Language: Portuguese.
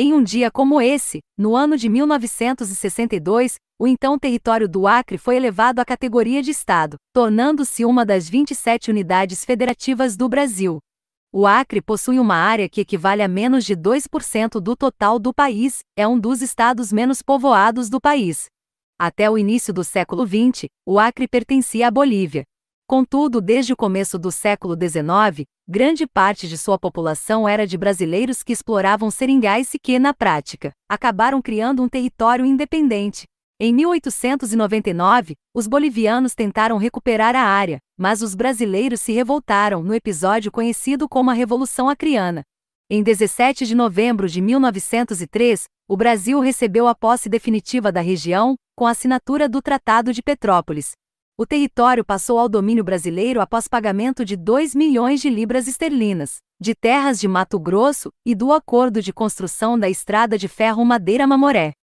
Em um dia como esse, no ano de 1962, o então território do Acre foi elevado à categoria de Estado, tornando-se uma das 27 unidades federativas do Brasil. O Acre possui uma área que equivale a menos de 2% do total do país, é um dos estados menos povoados do país. Até o início do século XX, o Acre pertencia à Bolívia, Contudo, desde o começo do século XIX, grande parte de sua população era de brasileiros que exploravam seringais e que, na prática, acabaram criando um território independente. Em 1899, os bolivianos tentaram recuperar a área, mas os brasileiros se revoltaram no episódio conhecido como a Revolução Acriana. Em 17 de novembro de 1903, o Brasil recebeu a posse definitiva da região, com a assinatura do Tratado de Petrópolis, o território passou ao domínio brasileiro após pagamento de 2 milhões de libras esterlinas, de terras de Mato Grosso e do acordo de construção da Estrada de Ferro Madeira Mamoré.